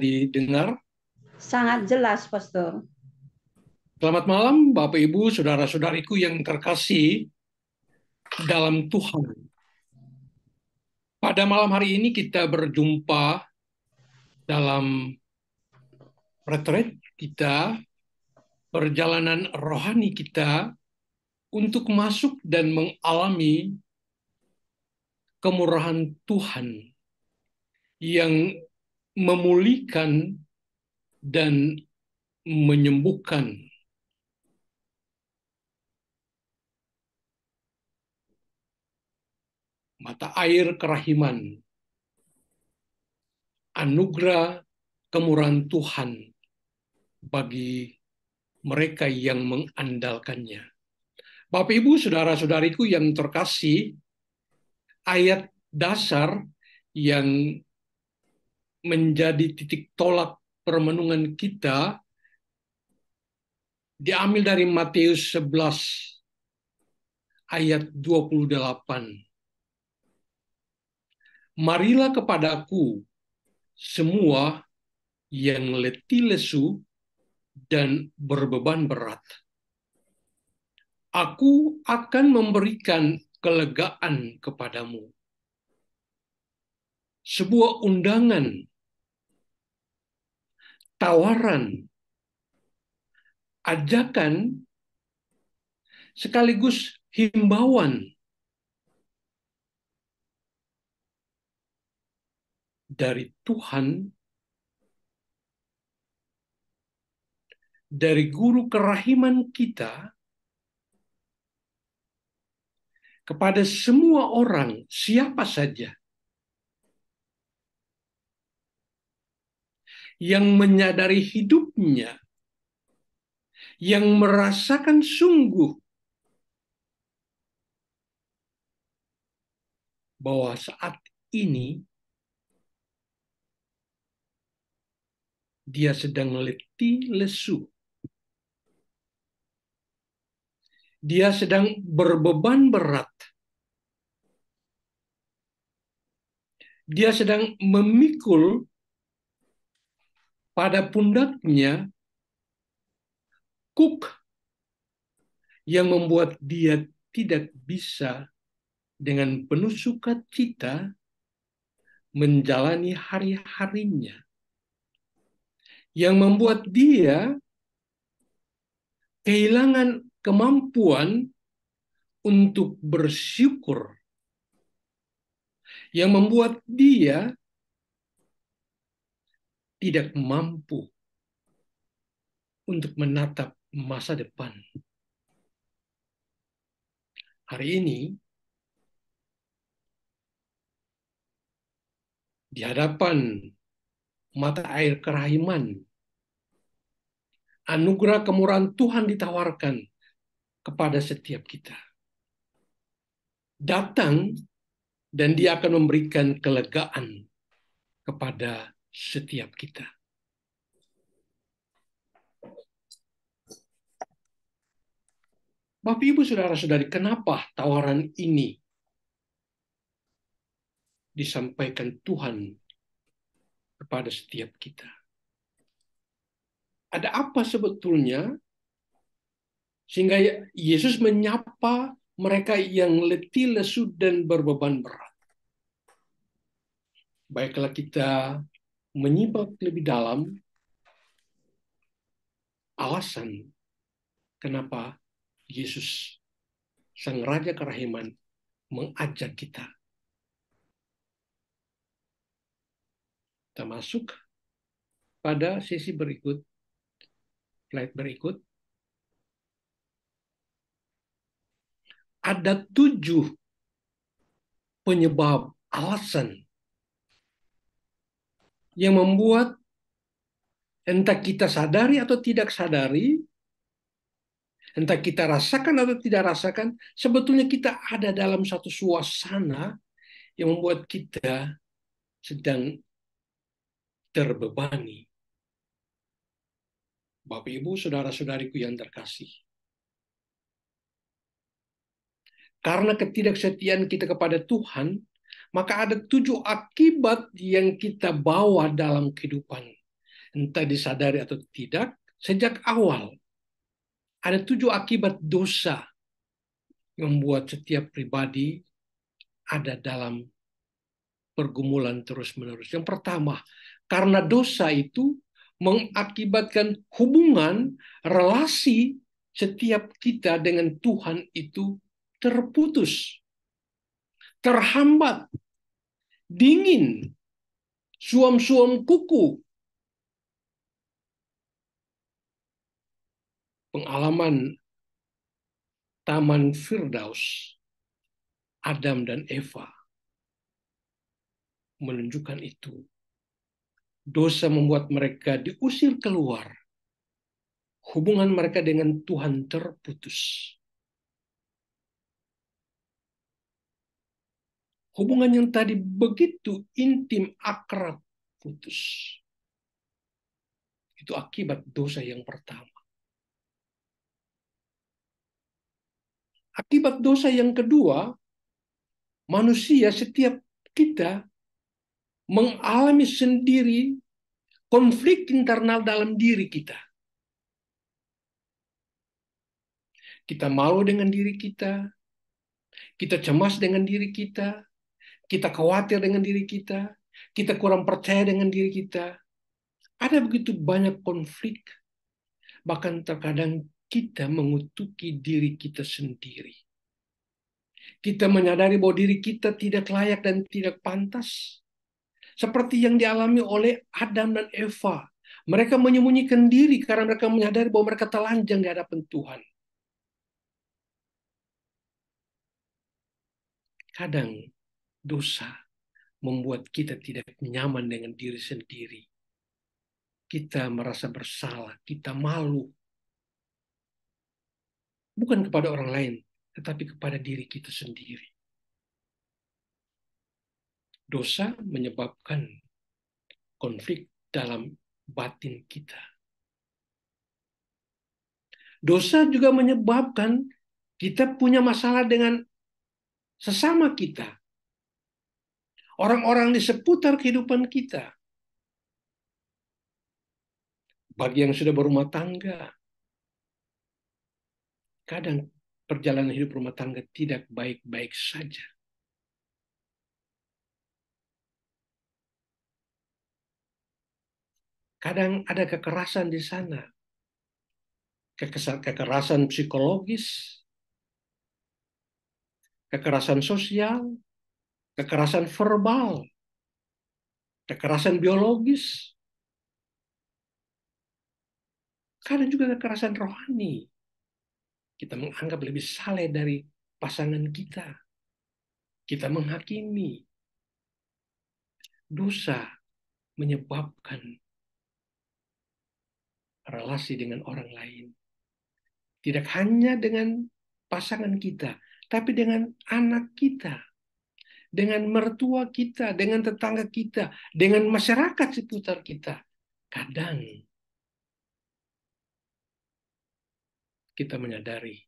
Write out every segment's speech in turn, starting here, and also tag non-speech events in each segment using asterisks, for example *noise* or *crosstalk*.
didengar? Sangat jelas, Pastor. Selamat malam, Bapak Ibu, saudara-saudariku yang terkasih dalam Tuhan. Pada malam hari ini kita berjumpa dalam retret kita, perjalanan rohani kita untuk masuk dan mengalami kemurahan Tuhan yang memulihkan dan menyembuhkan. Mata air kerahiman, anugerah kemurahan Tuhan bagi mereka yang mengandalkannya. Bapak, ibu, saudara-saudariku yang terkasih, ayat dasar yang menjadi titik tolak permenungan kita diambil dari Matius 11 ayat 28. Marilah kepadaku semua yang letih lesu dan berbeban berat. Aku akan memberikan kelegaan kepadamu. Sebuah undangan tawaran, ajakan, sekaligus himbauan dari Tuhan, dari guru kerahiman kita, kepada semua orang, siapa saja, yang menyadari hidupnya, yang merasakan sungguh bahwa saat ini dia sedang letih lesu. Dia sedang berbeban berat. Dia sedang memikul pada pundaknya kuk yang membuat dia tidak bisa dengan penuh sukacita menjalani hari-harinya yang membuat dia kehilangan kemampuan untuk bersyukur yang membuat dia tidak mampu untuk menatap masa depan. Hari ini, di hadapan mata air kerahiman, anugerah kemurahan Tuhan ditawarkan kepada setiap kita. Datang dan dia akan memberikan kelegaan kepada setiap kita. Bapak Ibu Saudara-saudari, kenapa tawaran ini disampaikan Tuhan kepada setiap kita? Ada apa sebetulnya sehingga Yesus menyapa mereka yang letih, lesu, dan berbeban berat? Baiklah kita menyimak lebih dalam alasan kenapa Yesus Sang Raja Kerahiman mengajak kita. Kita masuk pada sesi berikut, slide berikut. Ada tujuh penyebab alasan yang membuat entah kita sadari atau tidak sadari, entah kita rasakan atau tidak rasakan, sebetulnya kita ada dalam satu suasana yang membuat kita sedang terbebani. Bapak Ibu, saudara-saudariku yang terkasih. Karena ketidaksetiaan kita kepada Tuhan, maka ada tujuh akibat yang kita bawa dalam kehidupan. Entah disadari atau tidak, sejak awal ada tujuh akibat dosa yang membuat setiap pribadi ada dalam pergumulan terus-menerus. Yang pertama, karena dosa itu mengakibatkan hubungan, relasi setiap kita dengan Tuhan itu terputus, terhambat, dingin, suam-suam kuku. Pengalaman Taman Firdaus, Adam dan Eva menunjukkan itu. Dosa membuat mereka diusir keluar. Hubungan mereka dengan Tuhan terputus. hubungan yang tadi begitu intim, akrab, putus. Itu akibat dosa yang pertama. Akibat dosa yang kedua, manusia setiap kita mengalami sendiri konflik internal dalam diri kita. Kita malu dengan diri kita, kita cemas dengan diri kita, kita khawatir dengan diri kita, kita kurang percaya dengan diri kita. Ada begitu banyak konflik. Bahkan terkadang kita mengutuki diri kita sendiri. Kita menyadari bahwa diri kita tidak layak dan tidak pantas. Seperti yang dialami oleh Adam dan Eva. Mereka menyembunyikan diri karena mereka menyadari bahwa mereka telanjang di hadapan Tuhan. Kadang dosa membuat kita tidak nyaman dengan diri sendiri. Kita merasa bersalah, kita malu. Bukan kepada orang lain, tetapi kepada diri kita sendiri. Dosa menyebabkan konflik dalam batin kita. Dosa juga menyebabkan kita punya masalah dengan sesama kita orang-orang di seputar kehidupan kita. Bagi yang sudah berumah tangga, kadang perjalanan hidup rumah tangga tidak baik-baik saja. Kadang ada kekerasan di sana, kekerasan psikologis, kekerasan sosial, kekerasan verbal, kekerasan biologis, kadang juga kekerasan rohani. Kita menganggap lebih saleh dari pasangan kita. Kita menghakimi. Dosa menyebabkan relasi dengan orang lain. Tidak hanya dengan pasangan kita, tapi dengan anak kita, dengan mertua kita, dengan tetangga kita, dengan masyarakat seputar kita. Kadang kita menyadari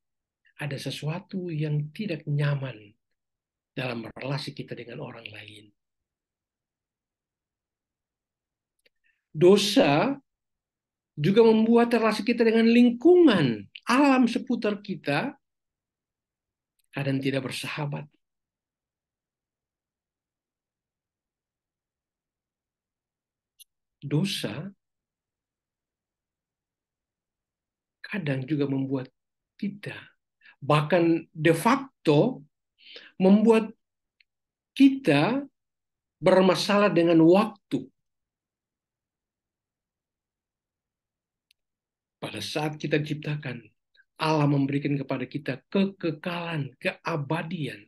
ada sesuatu yang tidak nyaman dalam relasi kita dengan orang lain. Dosa juga membuat relasi kita dengan lingkungan alam seputar kita kadang tidak bersahabat. dosa kadang juga membuat kita bahkan de facto membuat kita bermasalah dengan waktu. Pada saat kita ciptakan, Allah memberikan kepada kita kekekalan, keabadian.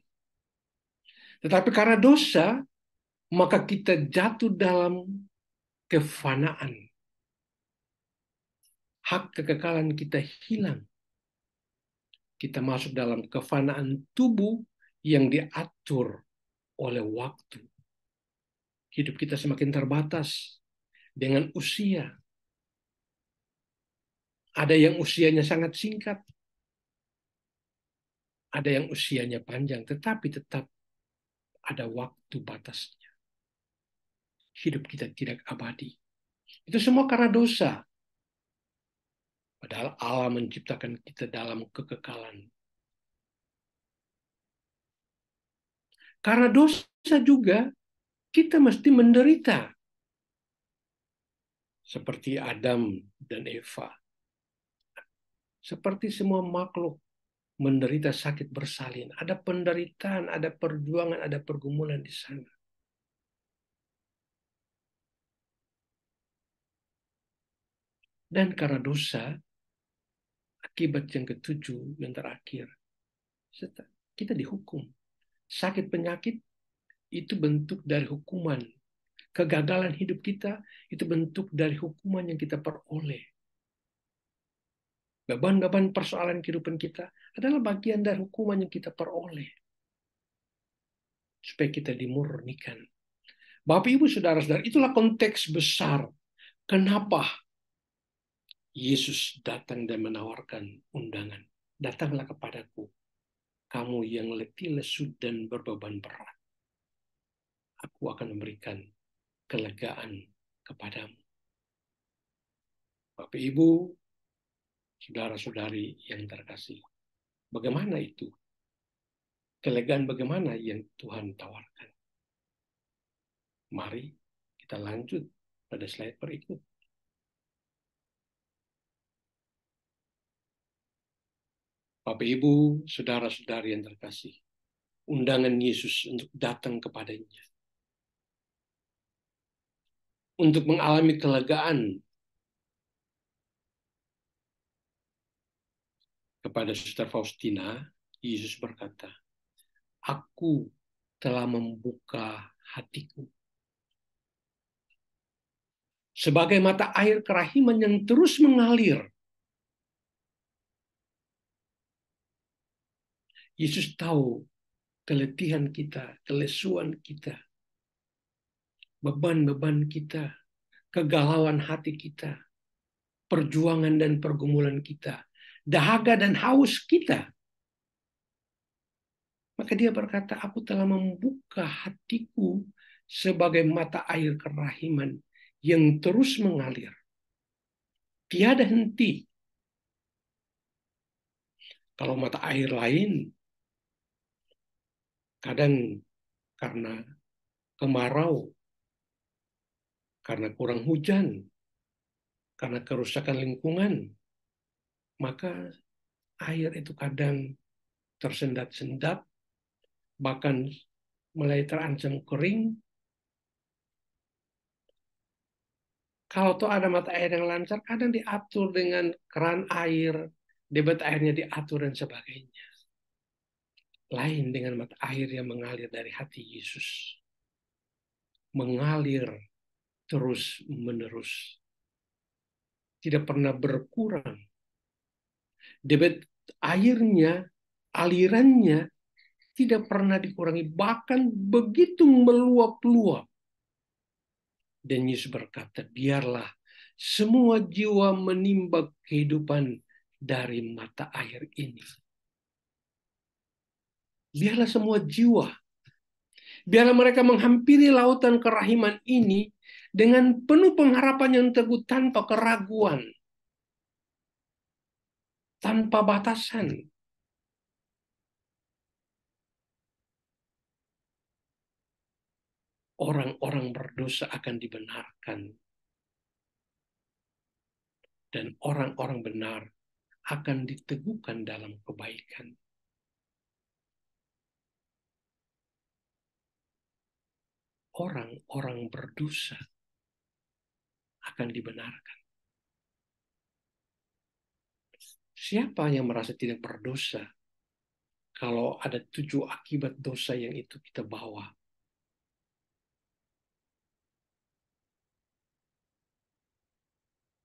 Tetapi karena dosa, maka kita jatuh dalam kefanaan. Hak kekekalan kita hilang. Kita masuk dalam kefanaan tubuh yang diatur oleh waktu. Hidup kita semakin terbatas dengan usia. Ada yang usianya sangat singkat, ada yang usianya panjang, tetapi tetap ada waktu batasnya hidup kita tidak abadi. Itu semua karena dosa. Padahal Allah menciptakan kita dalam kekekalan. Karena dosa juga, kita mesti menderita. Seperti Adam dan Eva. Seperti semua makhluk menderita sakit bersalin. Ada penderitaan, ada perjuangan, ada pergumulan di sana. Dan karena dosa, akibat yang ketujuh, yang terakhir, kita dihukum. Sakit penyakit itu bentuk dari hukuman. Kegagalan hidup kita itu bentuk dari hukuman yang kita peroleh. Beban-beban persoalan kehidupan kita adalah bagian dari hukuman yang kita peroleh. Supaya kita dimurnikan. Bapak, Ibu, Saudara-saudara, itulah konteks besar. Kenapa Yesus datang dan menawarkan undangan. Datanglah kepadaku, kamu yang letih lesu dan berbeban berat. Aku akan memberikan kelegaan kepadamu. Bapak Ibu, saudara-saudari yang terkasih. Bagaimana itu? Kelegaan bagaimana yang Tuhan tawarkan? Mari kita lanjut pada slide berikut. Bapak Ibu, saudara-saudari yang terkasih, undangan Yesus untuk datang kepadanya. Untuk mengalami kelegaan kepada Suster Faustina, Yesus berkata, Aku telah membuka hatiku. Sebagai mata air kerahiman yang terus mengalir Yesus tahu keletihan kita, kelesuan kita, beban-beban kita, kegalauan hati kita, perjuangan dan pergumulan kita, dahaga dan haus kita. Maka dia berkata, aku telah membuka hatiku sebagai mata air kerahiman yang terus mengalir. Tiada henti. Kalau mata air lain kadang karena kemarau, karena kurang hujan, karena kerusakan lingkungan, maka air itu kadang tersendat-sendat, bahkan mulai terancam kering. Kalau tuh ada mata air yang lancar, kadang diatur dengan keran air, debit airnya diatur dan sebagainya lain dengan mata air yang mengalir dari hati Yesus. Mengalir terus menerus. Tidak pernah berkurang. Debit airnya, alirannya tidak pernah dikurangi. Bahkan begitu meluap-luap. Dan Yesus berkata, biarlah semua jiwa menimba kehidupan dari mata air ini biarlah semua jiwa, biarlah mereka menghampiri lautan kerahiman ini dengan penuh pengharapan yang teguh tanpa keraguan, tanpa batasan. Orang-orang berdosa akan dibenarkan, dan orang-orang benar akan diteguhkan dalam kebaikan. orang-orang berdosa akan dibenarkan. Siapa yang merasa tidak berdosa kalau ada tujuh akibat dosa yang itu kita bawa?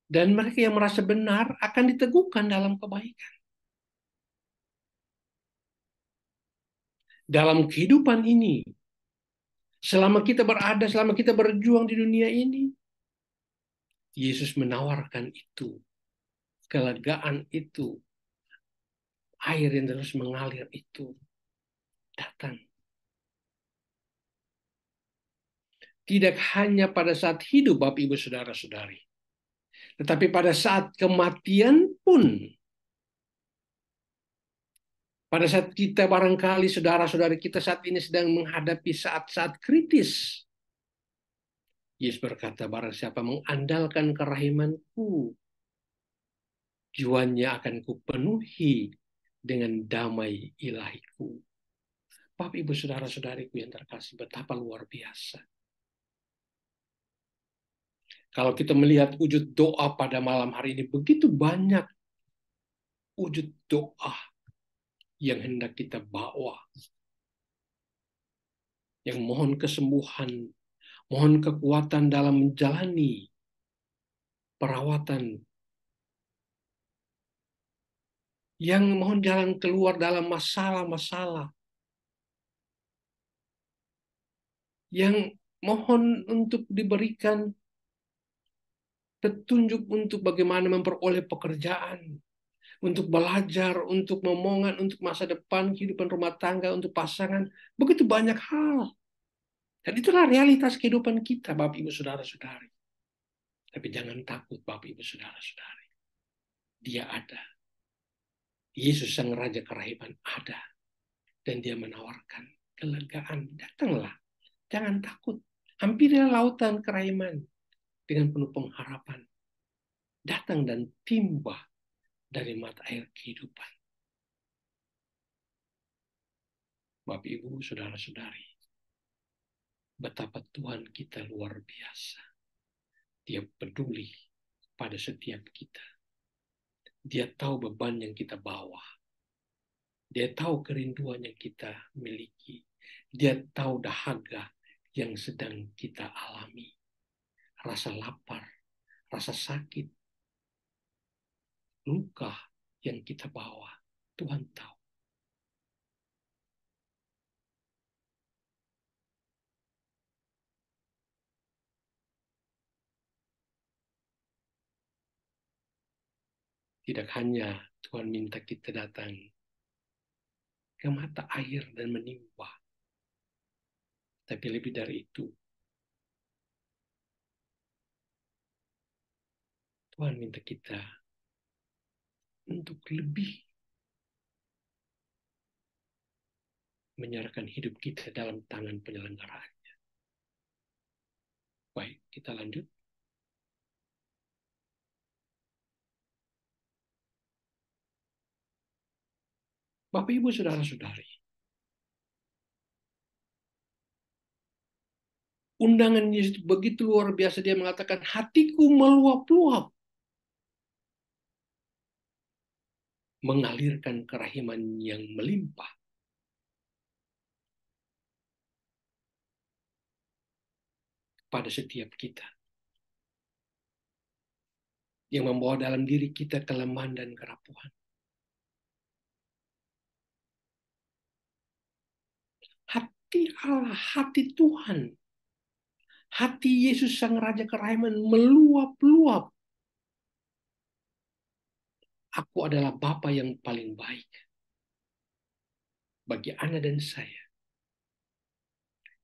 Dan mereka yang merasa benar akan diteguhkan dalam kebaikan. Dalam kehidupan ini, Selama kita berada, selama kita berjuang di dunia ini, Yesus menawarkan itu, kelegaan itu, air yang terus mengalir itu datang. Tidak hanya pada saat hidup Bapak Ibu Saudara-saudari, tetapi pada saat kematian pun pada saat kita barangkali saudara-saudari kita saat ini sedang menghadapi saat-saat kritis. Yesus berkata, barang siapa mengandalkan kerahimanku, jiwanya akan kupenuhi dengan damai ilahiku. Bapak, Ibu, Saudara-saudariku yang terkasih, betapa luar biasa. Kalau kita melihat wujud doa pada malam hari ini, begitu banyak wujud doa yang hendak kita bawa. Yang mohon kesembuhan, mohon kekuatan dalam menjalani perawatan. Yang mohon jalan keluar dalam masalah-masalah. Yang mohon untuk diberikan petunjuk untuk bagaimana memperoleh pekerjaan, untuk belajar, untuk momongan, untuk masa depan, kehidupan rumah tangga, untuk pasangan. Begitu banyak hal. Dan itulah realitas kehidupan kita, Bapak Ibu Saudara-saudari. Tapi jangan takut, Bapak Ibu Saudara-saudari. Dia ada. Yesus Sang Raja Kerahiman ada. Dan dia menawarkan kelegaan. Datanglah. Jangan takut. Hampirnya lautan kerahiman dengan penuh pengharapan. Datang dan timbah dari mata air kehidupan. Bapak Ibu, Saudara-saudari, betapa Tuhan kita luar biasa. Dia peduli pada setiap kita. Dia tahu beban yang kita bawa. Dia tahu kerinduan yang kita miliki. Dia tahu dahaga yang sedang kita alami. Rasa lapar, rasa sakit, luka yang kita bawa. Tuhan tahu. Tidak hanya Tuhan minta kita datang ke mata air dan menimpa. Tapi lebih dari itu, Tuhan minta kita untuk lebih menyerahkan hidup kita dalam tangan penyelenggaraannya. Baik, kita lanjut. Bapak Ibu saudara-saudari. Undangan Yesus begitu luar biasa dia mengatakan hatiku meluap-luap mengalirkan kerahiman yang melimpah. pada setiap kita. Yang membawa dalam diri kita kelemahan dan kerapuhan. Hati Allah, hati Tuhan, hati Yesus Sang Raja Kerahiman meluap-luap aku adalah Bapa yang paling baik bagi Anda dan saya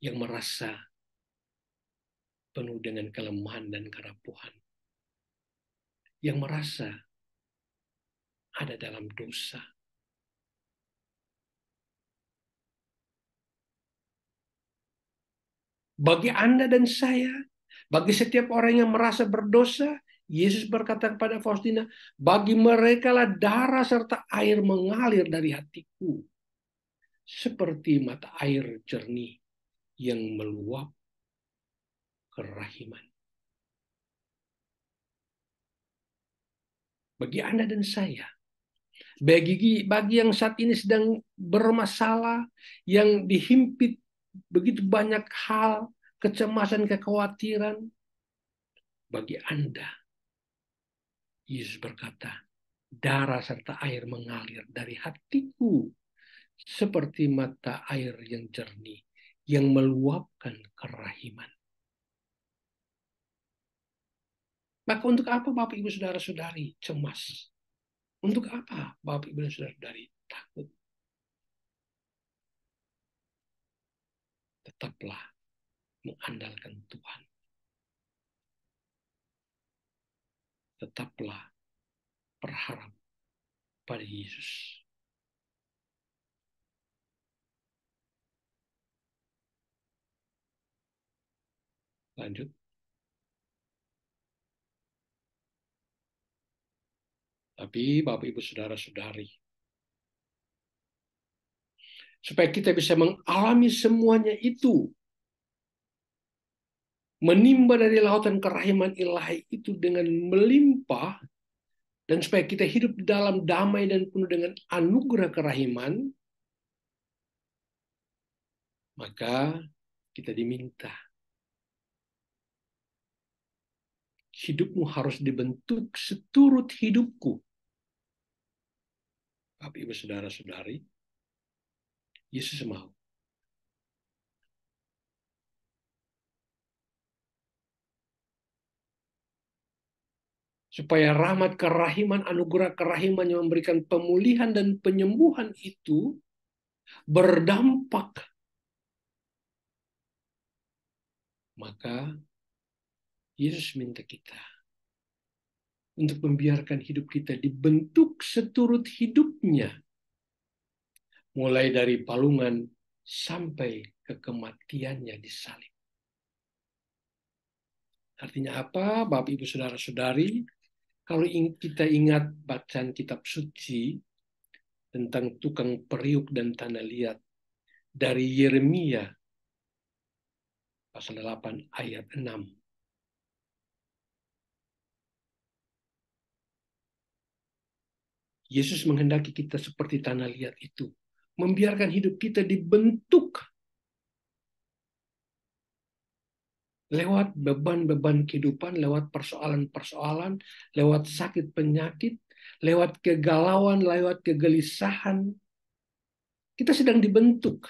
yang merasa penuh dengan kelemahan dan kerapuhan, yang merasa ada dalam dosa. Bagi Anda dan saya, bagi setiap orang yang merasa berdosa, Yesus berkata kepada Faustina, bagi mereka lah darah serta air mengalir dari hatiku. Seperti mata air jernih yang meluap ke rahiman. Bagi Anda dan saya, bagi bagi yang saat ini sedang bermasalah, yang dihimpit begitu banyak hal, kecemasan, kekhawatiran, bagi Anda Yesus berkata, darah serta air mengalir dari hatiku seperti mata air yang jernih yang meluapkan kerahiman. Maka untuk apa Bapak Ibu Saudara-saudari cemas? Untuk apa Bapak Ibu Saudara-saudari takut? Tetaplah mengandalkan Tuhan. tetaplah berharap pada Yesus. Lanjut. Tapi Bapak Ibu Saudara-saudari, supaya kita bisa mengalami semuanya itu menimba dari lautan kerahiman ilahi itu dengan melimpah dan supaya kita hidup dalam damai dan penuh dengan anugerah kerahiman maka kita diminta hidupmu harus dibentuk seturut hidupku tapi Ibu Saudara-saudari Yesus mau supaya rahmat kerahiman, anugerah kerahiman yang memberikan pemulihan dan penyembuhan itu berdampak. Maka Yesus minta kita untuk membiarkan hidup kita dibentuk seturut hidupnya. Mulai dari palungan sampai ke kematiannya di salib. Artinya apa? Bapak Ibu Saudara-saudari, kalau kita ingat bacaan kitab suci tentang tukang periuk dan tanah liat dari Yeremia pasal 8 ayat 6. Yesus menghendaki kita seperti tanah liat itu, membiarkan hidup kita dibentuk lewat beban-beban kehidupan, lewat persoalan-persoalan, lewat sakit penyakit, lewat kegalauan, lewat kegelisahan. Kita sedang dibentuk.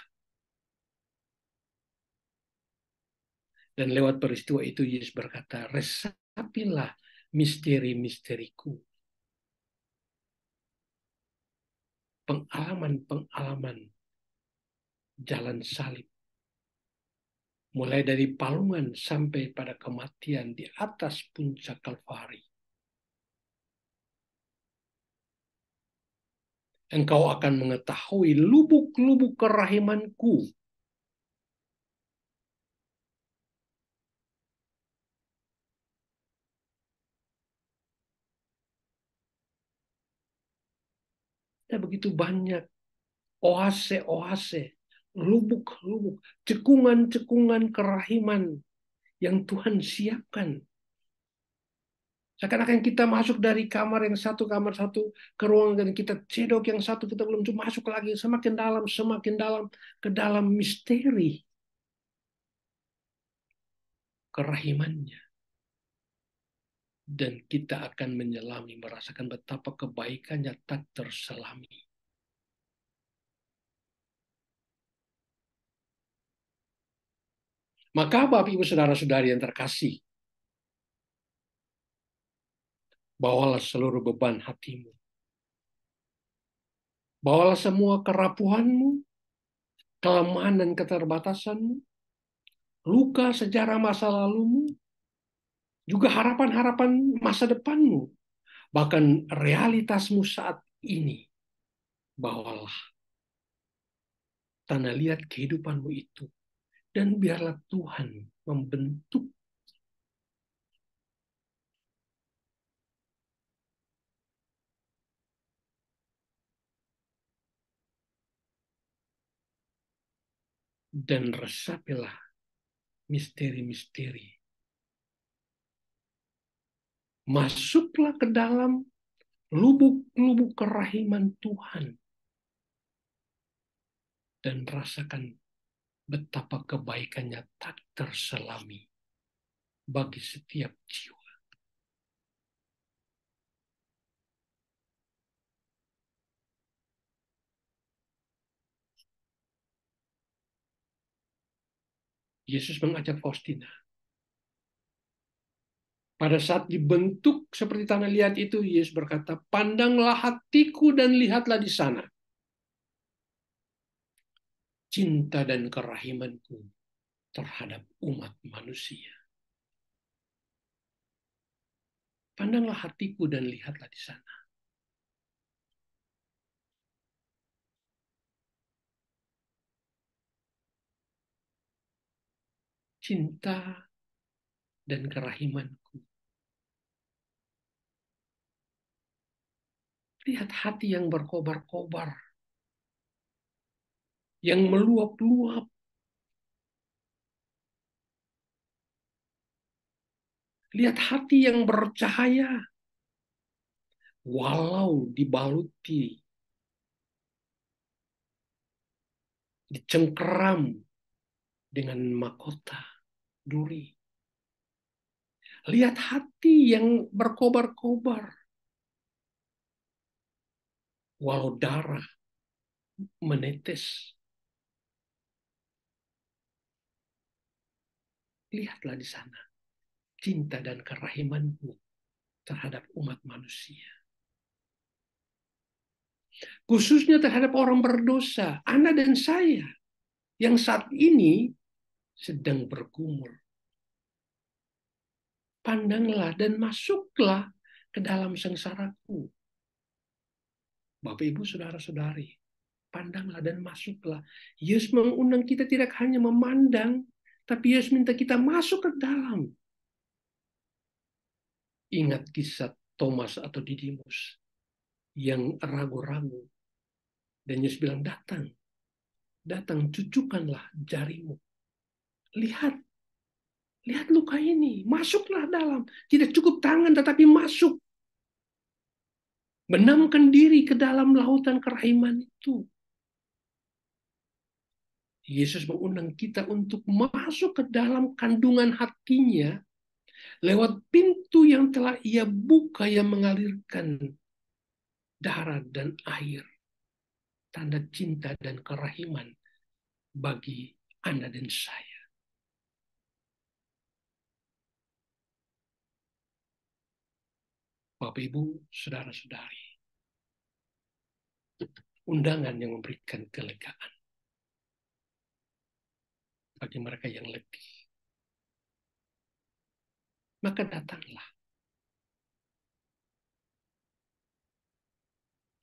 Dan lewat peristiwa itu Yesus berkata, resapilah misteri-misteriku. Pengalaman-pengalaman jalan salib mulai dari palungan sampai pada kematian di atas puncak Kalvari. Engkau akan mengetahui lubuk-lubuk kerahimanku. Ada begitu banyak oase-oase lubuk-lubuk, cekungan-cekungan kerahiman yang Tuhan siapkan. Seakan-akan kita masuk dari kamar yang satu, kamar satu, ke ruangan dan kita cedok yang satu, kita belum masuk lagi, semakin dalam, semakin dalam, ke dalam misteri kerahimannya. Dan kita akan menyelami, merasakan betapa kebaikannya tak terselami Maka Bapak Ibu Saudara-saudari yang terkasih, bawalah seluruh beban hatimu. Bawalah semua kerapuhanmu, kelemahan dan keterbatasanmu, luka sejarah masa lalumu, juga harapan-harapan masa depanmu, bahkan realitasmu saat ini. Bawalah. Tanah lihat kehidupanmu itu dan biarlah Tuhan membentuk dan resapilah misteri-misteri. Masuklah ke dalam lubuk-lubuk kerahiman Tuhan dan rasakan betapa kebaikannya tak terselami bagi setiap jiwa. Yesus mengajak Faustina. Pada saat dibentuk seperti tanah liat itu, Yesus berkata, pandanglah hatiku dan lihatlah di sana cinta dan kerahimanku terhadap umat manusia. Pandanglah hatiku dan lihatlah di sana. Cinta dan kerahimanku. Lihat hati yang berkobar-kobar yang meluap-luap. Lihat hati yang bercahaya. Walau dibaluti, dicengkeram dengan mahkota duri. Lihat hati yang berkobar-kobar. Walau darah menetes lihatlah di sana cinta dan kerahimanku terhadap umat manusia. Khususnya terhadap orang berdosa, Anda dan saya, yang saat ini sedang bergumul. Pandanglah dan masuklah ke dalam sengsaraku. Bapak, Ibu, Saudara-saudari, pandanglah dan masuklah. Yesus mengundang kita tidak hanya memandang tapi Yesus minta kita masuk ke dalam. Ingat kisah Thomas atau Didimus yang ragu-ragu. Dan Yesus bilang, datang. Datang, cucukkanlah jarimu. Lihat. Lihat luka ini. Masuklah dalam. Tidak cukup tangan, tetapi masuk. Benamkan diri ke dalam lautan kerahiman itu Yesus mengundang kita untuk masuk ke dalam kandungan hatinya lewat pintu yang telah ia buka yang mengalirkan darah dan air. Tanda cinta dan kerahiman bagi Anda dan saya. Bapak Ibu, saudara-saudari. Undangan yang memberikan kelegaan bagi mereka yang lebih, Maka datanglah.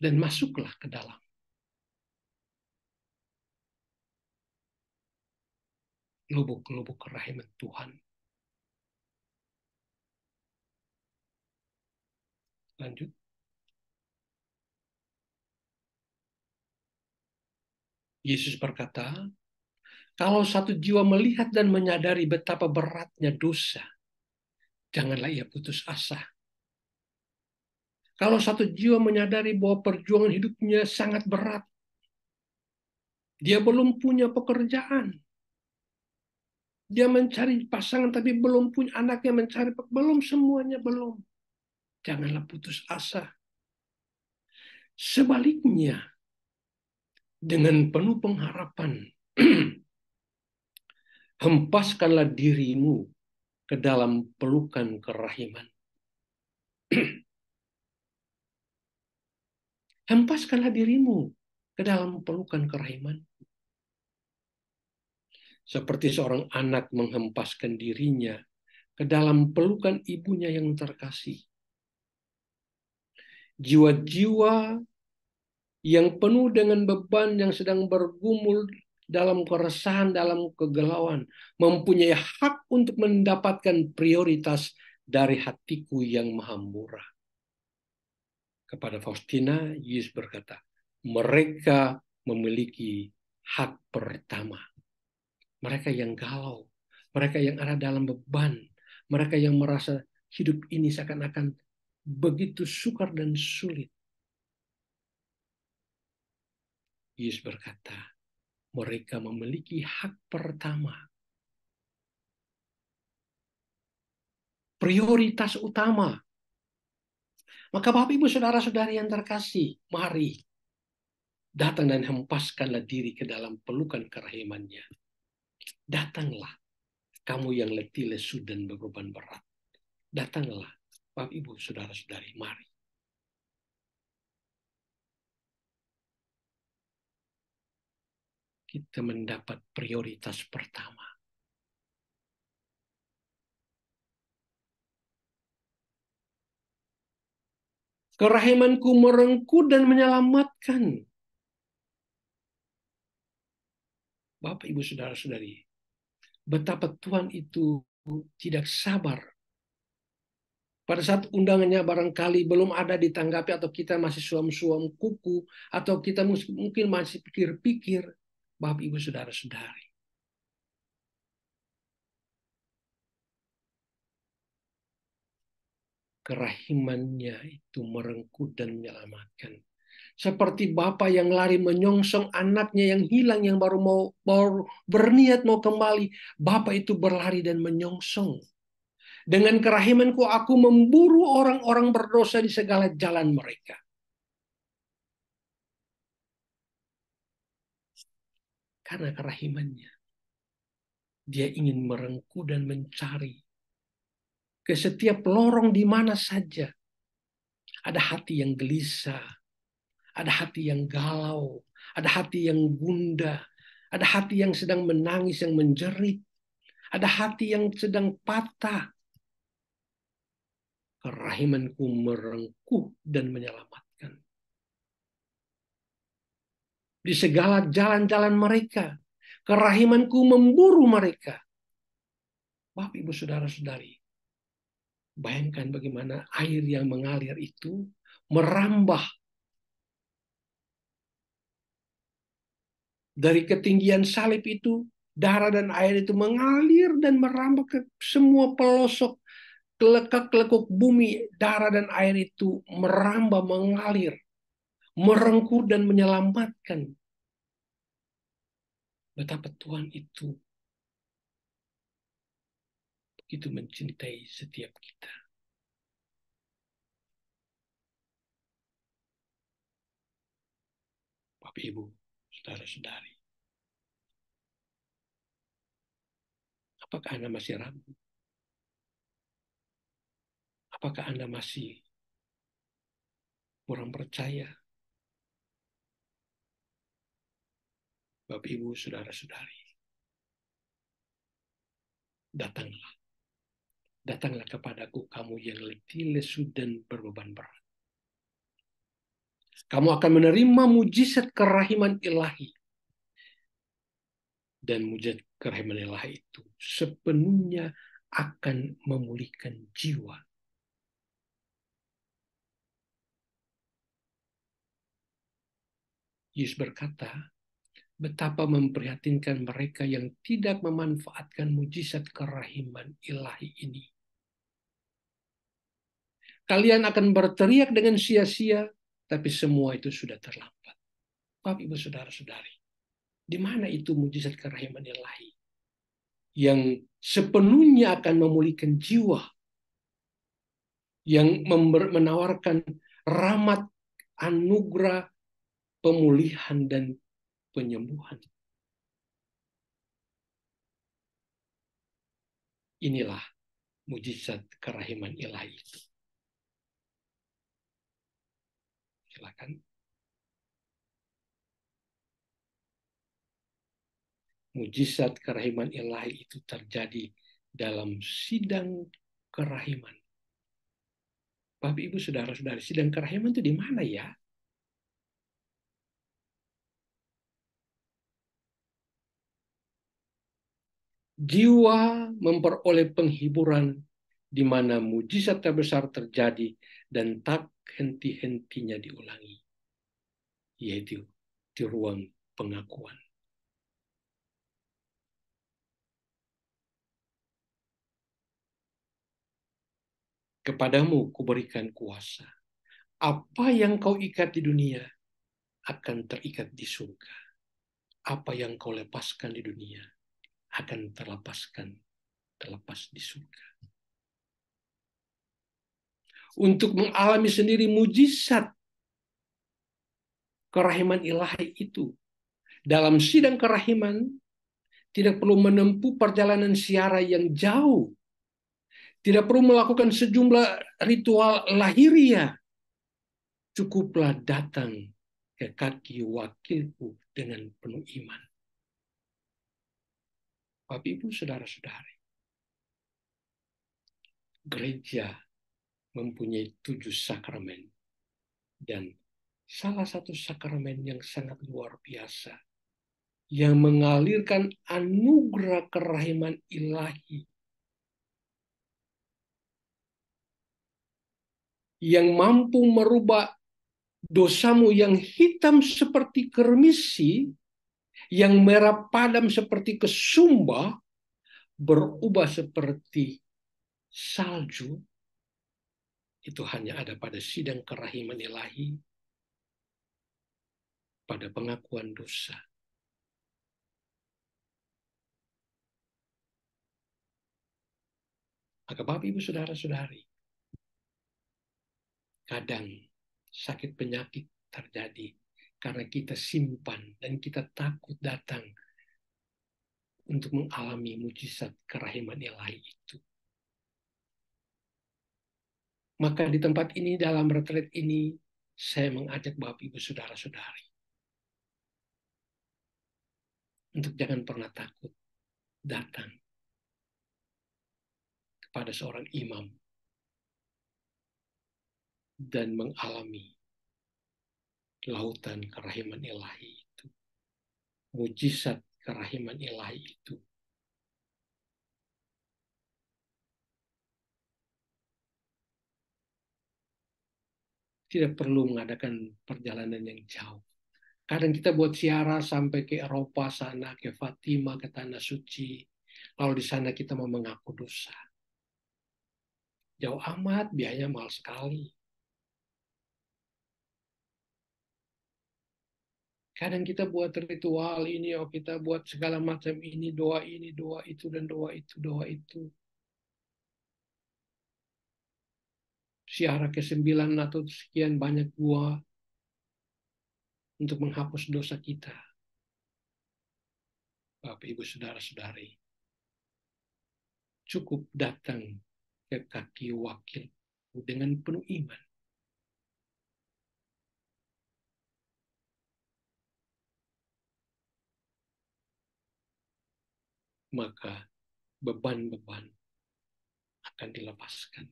Dan masuklah ke dalam. Lubuk-lubuk rahim Tuhan. Lanjut. Yesus berkata, kalau satu jiwa melihat dan menyadari betapa beratnya dosa, janganlah ia putus asa. Kalau satu jiwa menyadari bahwa perjuangan hidupnya sangat berat, dia belum punya pekerjaan, dia mencari pasangan tapi belum punya anaknya mencari belum semuanya belum janganlah putus asa sebaliknya dengan penuh pengharapan *clears throat* hempaskanlah dirimu ke dalam pelukan kerahiman. *clears throat* hempaskanlah dirimu ke dalam pelukan kerahiman. Seperti seorang anak menghempaskan dirinya ke dalam pelukan ibunya yang terkasih. Jiwa-jiwa yang penuh dengan beban yang sedang bergumul dalam keresahan, dalam kegalauan, mempunyai hak untuk mendapatkan prioritas dari hatiku yang maha murah. Kepada Faustina, Yesus berkata, mereka memiliki hak pertama. Mereka yang galau, mereka yang ada dalam beban, mereka yang merasa hidup ini seakan-akan begitu sukar dan sulit. Yesus berkata, mereka memiliki hak pertama. Prioritas utama. Maka Bapak Ibu Saudara-saudari yang terkasih, mari datang dan hempaskanlah diri ke dalam pelukan kerahimannya. Datanglah kamu yang letih, lesu, dan berbeban berat. Datanglah Bapak Ibu Saudara-saudari, mari kita mendapat prioritas pertama. Kerahimanku merengku dan menyelamatkan. Bapak, Ibu, Saudara-saudari, betapa Tuhan itu tidak sabar pada saat undangannya barangkali belum ada ditanggapi atau kita masih suam-suam kuku atau kita mungkin masih pikir-pikir Bapak Ibu saudara-saudari. Kerahimannya itu merengkuh dan menyelamatkan. Seperti bapak yang lari menyongsong anaknya yang hilang yang baru mau baru berniat mau kembali, bapak itu berlari dan menyongsong. Dengan kerahimanku aku memburu orang-orang berdosa di segala jalan mereka karena kerahimannya. Dia ingin merengku dan mencari ke setiap lorong di mana saja. Ada hati yang gelisah, ada hati yang galau, ada hati yang bunda, ada hati yang sedang menangis, yang menjerit, ada hati yang sedang patah. Kerahimanku merengkuh dan menyelamatkan. di segala jalan-jalan mereka. Kerahimanku memburu mereka. Bapak, Ibu, Saudara-saudari, bayangkan bagaimana air yang mengalir itu merambah dari ketinggian salib itu darah dan air itu mengalir dan merambah ke semua pelosok kelekak-lekuk bumi darah dan air itu merambah mengalir merengkuh dan menyelamatkan. Betapa Tuhan itu begitu mencintai setiap kita. Bapak Ibu, saudara-saudari. Apakah Anda masih ragu? Apakah Anda masih kurang percaya Bapak Ibu, saudara-saudari. Datanglah. Datanglah kepadaku kamu yang letih, lesu, dan berbeban berat. Kamu akan menerima mujizat kerahiman ilahi. Dan mujizat kerahiman ilahi itu sepenuhnya akan memulihkan jiwa Yesus berkata, betapa memprihatinkan mereka yang tidak memanfaatkan mujizat kerahiman ilahi ini. Kalian akan berteriak dengan sia-sia, tapi semua itu sudah terlambat. Bapak, Ibu, Saudara-saudari, di mana itu mujizat kerahiman ilahi? Yang sepenuhnya akan memulihkan jiwa, yang menawarkan rahmat anugerah pemulihan dan penyembuhan. Inilah mujizat kerahiman ilahi itu. Silakan. Mujizat kerahiman ilahi itu terjadi dalam sidang kerahiman. Bapak Ibu saudara saudara sidang kerahiman itu di mana ya? Jiwa memperoleh penghiburan di mana mujizat terbesar terjadi dan tak henti-hentinya diulangi, yaitu di ruang pengakuan. Kepadamu kuberikan kuasa. Apa yang kau ikat di dunia akan terikat di surga. Apa yang kau lepaskan di dunia akan terlepaskan, terlepas di surga. Untuk mengalami sendiri mujizat kerahiman ilahi itu. Dalam sidang kerahiman, tidak perlu menempuh perjalanan siara yang jauh. Tidak perlu melakukan sejumlah ritual lahiriah. Cukuplah datang ke kaki wakilku dengan penuh iman. Bapak Ibu saudara-saudari. Gereja mempunyai tujuh sakramen dan salah satu sakramen yang sangat luar biasa yang mengalirkan anugerah kerahiman ilahi yang mampu merubah dosamu yang hitam seperti kermisi yang merah padam seperti kesumba berubah seperti salju itu hanya ada pada sidang kerahiman ilahi pada pengakuan dosa Maka Bapak Ibu Saudara-saudari, kadang sakit penyakit terjadi karena kita simpan dan kita takut datang untuk mengalami mujizat kerahiman ilahi itu. Maka di tempat ini, dalam retret ini, saya mengajak Bapak Ibu Saudara-saudari untuk jangan pernah takut datang kepada seorang imam dan mengalami lautan kerahiman ilahi itu. Mujizat kerahiman ilahi itu. Tidak perlu mengadakan perjalanan yang jauh. Kadang kita buat siara sampai ke Eropa sana, ke Fatima, ke Tanah Suci. Lalu di sana kita mau mengaku dosa. Jauh amat, biayanya mahal sekali. Kadang kita buat ritual ini, oh kita buat segala macam ini, doa ini, doa itu, dan doa itu, doa itu. Siara ke sembilan atau sekian banyak gua untuk menghapus dosa kita. Bapak, Ibu, Saudara-saudari. Cukup datang ke kaki wakil dengan penuh iman maka beban-beban akan dilepaskan.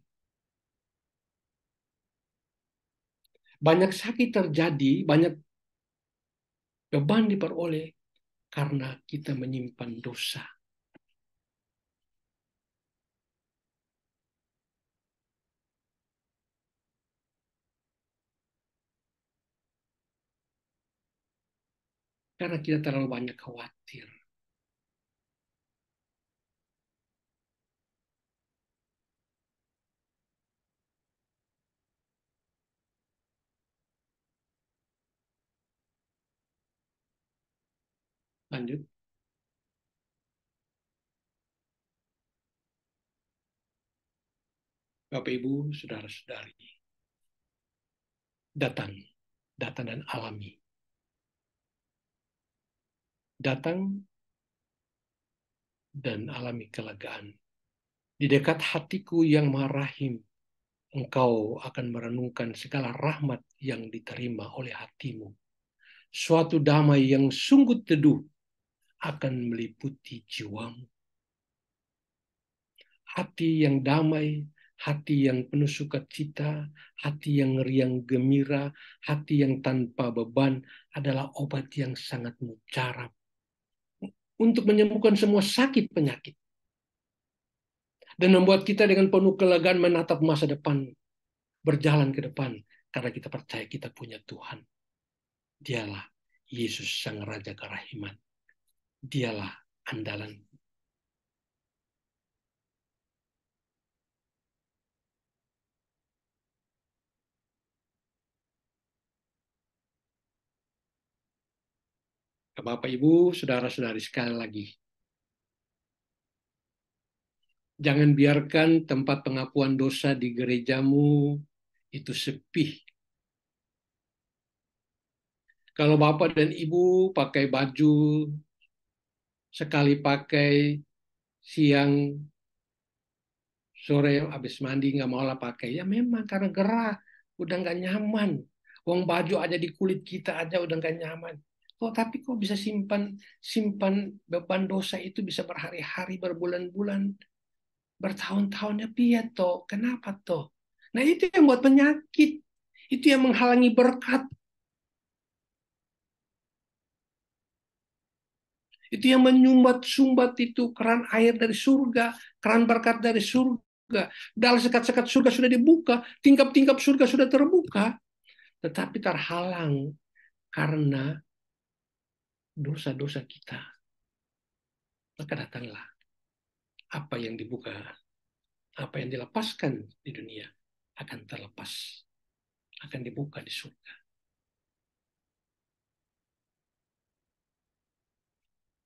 Banyak sakit terjadi, banyak beban diperoleh karena kita menyimpan dosa. Karena kita terlalu banyak khawatir. Lanjut. Bapak Ibu, saudara-saudari, datang, datang dan alami. Datang dan alami kelegaan. Di dekat hatiku yang marahim, engkau akan merenungkan segala rahmat yang diterima oleh hatimu. Suatu damai yang sungguh teduh akan meliputi jiwamu. Hati yang damai, hati yang penuh sukacita, hati yang riang gembira, hati yang tanpa beban adalah obat yang sangat mujarab untuk menyembuhkan semua sakit penyakit dan membuat kita dengan penuh kelegaan menatap masa depan, berjalan ke depan karena kita percaya kita punya Tuhan. Dialah Yesus Sang Raja Kerahiman dialah andalan. Bapak, Ibu, Saudara-saudari sekali lagi. Jangan biarkan tempat pengakuan dosa di gerejamu itu sepi. Kalau Bapak dan Ibu pakai baju sekali pakai siang sore habis mandi nggak mau lah pakai ya memang karena gerah udah nggak nyaman uang baju aja di kulit kita aja udah nggak nyaman kok tapi kok bisa simpan simpan beban dosa itu bisa berhari-hari berbulan-bulan bertahun-tahunnya piye toh kenapa toh nah itu yang buat penyakit itu yang menghalangi berkat Itu yang menyumbat-sumbat itu keran air dari surga, keran berkat dari surga. Dalam sekat-sekat surga sudah dibuka, tingkap-tingkap surga sudah terbuka. Tetapi terhalang karena dosa-dosa kita. Maka datanglah apa yang dibuka, apa yang dilepaskan di dunia akan terlepas, akan dibuka di surga.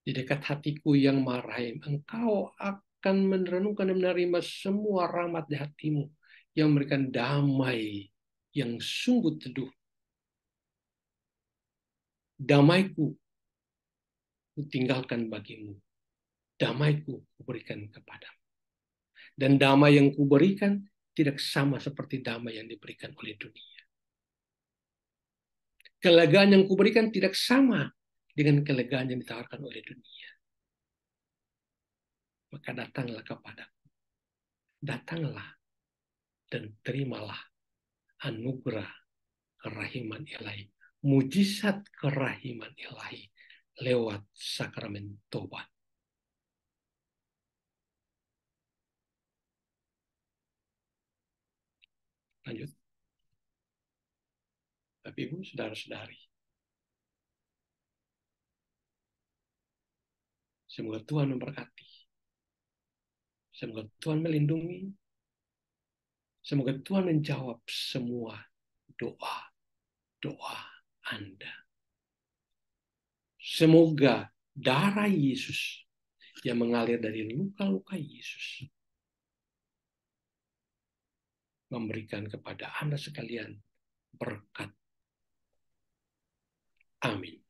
di dekat hatiku yang marahim. Engkau akan merenungkan dan menerima semua rahmat di hatimu yang memberikan damai yang sungguh teduh. Damaiku kutinggalkan bagimu. Damaiku kuberikan kepadamu. Dan damai yang kuberikan tidak sama seperti damai yang diberikan oleh dunia. Kelegaan yang kuberikan tidak sama dengan kelegaan yang ditawarkan oleh dunia. Maka datanglah kepadaku. Datanglah dan terimalah anugerah kerahiman ilahi. Mujizat kerahiman ilahi lewat sakramen tobat. Lanjut. Bapak Ibu, saudara-saudari. Semoga Tuhan memberkati. Semoga Tuhan melindungi. Semoga Tuhan menjawab semua doa-doa Anda. Semoga darah Yesus yang mengalir dari luka-luka Yesus memberikan kepada Anda sekalian berkat. Amin.